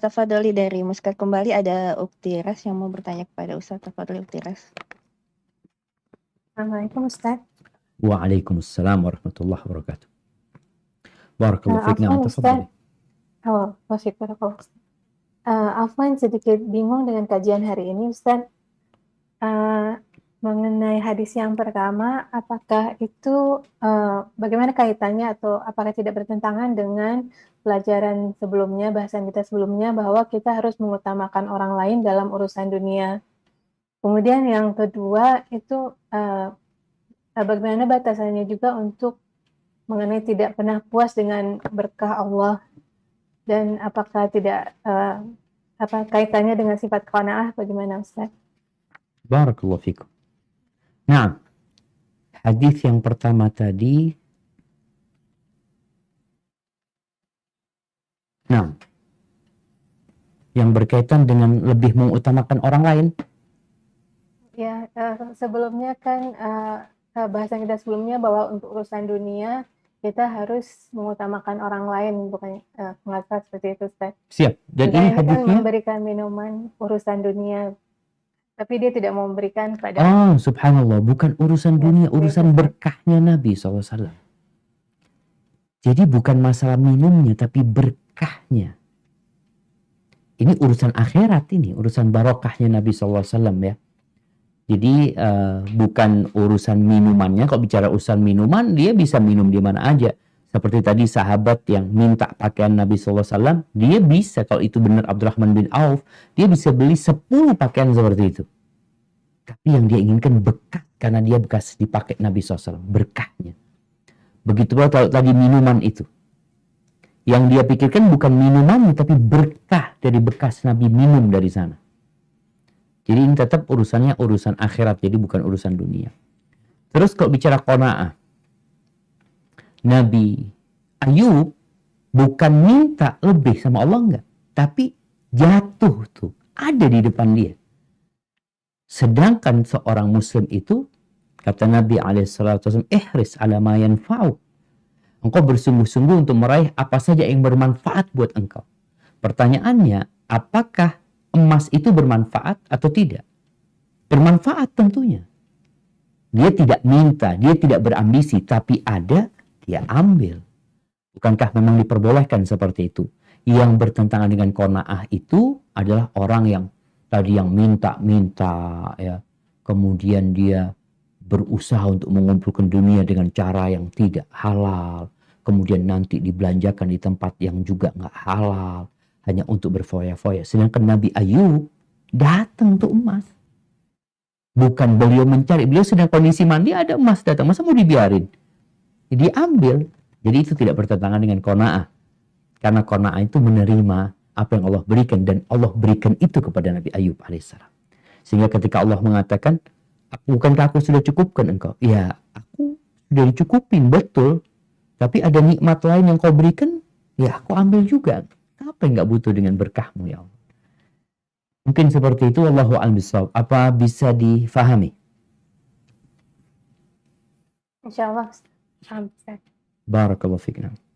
Tafadoli dari Muskat kembali ada Uktiras yang mau bertanya kepada Ustaz Tafadoli Uktiras. Assalamualaikum Ustaz. Waalaikumsalam warahmatullahi wabarakatuh. Barakallahu fiik. Nah, Ustaz. Oh, masih barakallahu. Uh, eh, Afwan sedikit bingung dengan kajian hari ini Ustaz. Uh, eh, mengen hadis yang pertama, apakah itu uh, bagaimana kaitannya atau apakah tidak bertentangan dengan pelajaran sebelumnya, bahasan kita sebelumnya bahwa kita harus mengutamakan orang lain dalam urusan dunia. Kemudian yang kedua itu uh, bagaimana batasannya juga untuk mengenai tidak pernah puas dengan berkah Allah dan apakah tidak uh, apa kaitannya dengan sifat qanaah bagaimana Ustaz? Barakallahu fikum. Nah, hadis yang pertama tadi. Nah, yang berkaitan dengan lebih mengutamakan orang lain. Ya, uh, sebelumnya kan uh, bahasan kita sebelumnya bahwa untuk urusan dunia kita harus mengutamakan orang lain, bukan uh, seperti itu, Ustaz. Siap. Dan ini hadisnya memberikan minuman urusan dunia tapi dia tidak mau memberikan kepada Oh, subhanallah, bukan urusan ya, dunia, urusan berkahnya Nabi SAW. Jadi bukan masalah minumnya, tapi berkahnya. Ini urusan akhirat ini, urusan barokahnya Nabi SAW ya. Jadi uh, bukan urusan minumannya. Kalau bicara urusan minuman, dia bisa minum di mana aja seperti tadi sahabat yang minta pakaian Nabi SAW, dia bisa kalau itu benar Abdurrahman bin Auf, dia bisa beli 10 pakaian seperti itu. Tapi yang dia inginkan bekas, karena dia bekas dipakai Nabi SAW, berkahnya. Begitu pula tadi minuman itu. Yang dia pikirkan bukan minuman tapi berkah dari bekas Nabi minum dari sana. Jadi ini tetap urusannya urusan akhirat, jadi bukan urusan dunia. Terus kalau bicara kona'ah, Nabi Ayub bukan minta lebih sama Allah enggak, tapi jatuh tuh ada di depan dia. Sedangkan seorang muslim itu kata Nabi alaihissalam ihris ala mayan fa'u. Engkau bersungguh-sungguh untuk meraih apa saja yang bermanfaat buat engkau. Pertanyaannya, apakah emas itu bermanfaat atau tidak? Bermanfaat tentunya. Dia tidak minta, dia tidak berambisi, tapi ada dia ambil. Bukankah memang diperbolehkan seperti itu? Yang bertentangan dengan kona'ah itu adalah orang yang tadi yang minta-minta ya. Kemudian dia berusaha untuk mengumpulkan dunia dengan cara yang tidak halal. Kemudian nanti dibelanjakan di tempat yang juga nggak halal. Hanya untuk berfoya-foya. Sedangkan Nabi Ayub datang untuk emas. Bukan beliau mencari, beliau sedang kondisi mandi ada emas datang. Masa mau dibiarin? Ya, diambil. Jadi itu tidak bertentangan dengan kona'ah. Karena kona'ah itu menerima apa yang Allah berikan dan Allah berikan itu kepada Nabi Ayub alaihissalam. Sehingga ketika Allah mengatakan, bukankah aku sudah cukupkan engkau? Ya, aku sudah dicukupin, betul. Tapi ada nikmat lain yang kau berikan, ya aku ambil juga. Apa yang gak butuh dengan berkahmu ya Allah? Mungkin seperti itu Allahu al-Bisawab. Apa bisa difahami? Insya Allah. بارك الله فيك نعم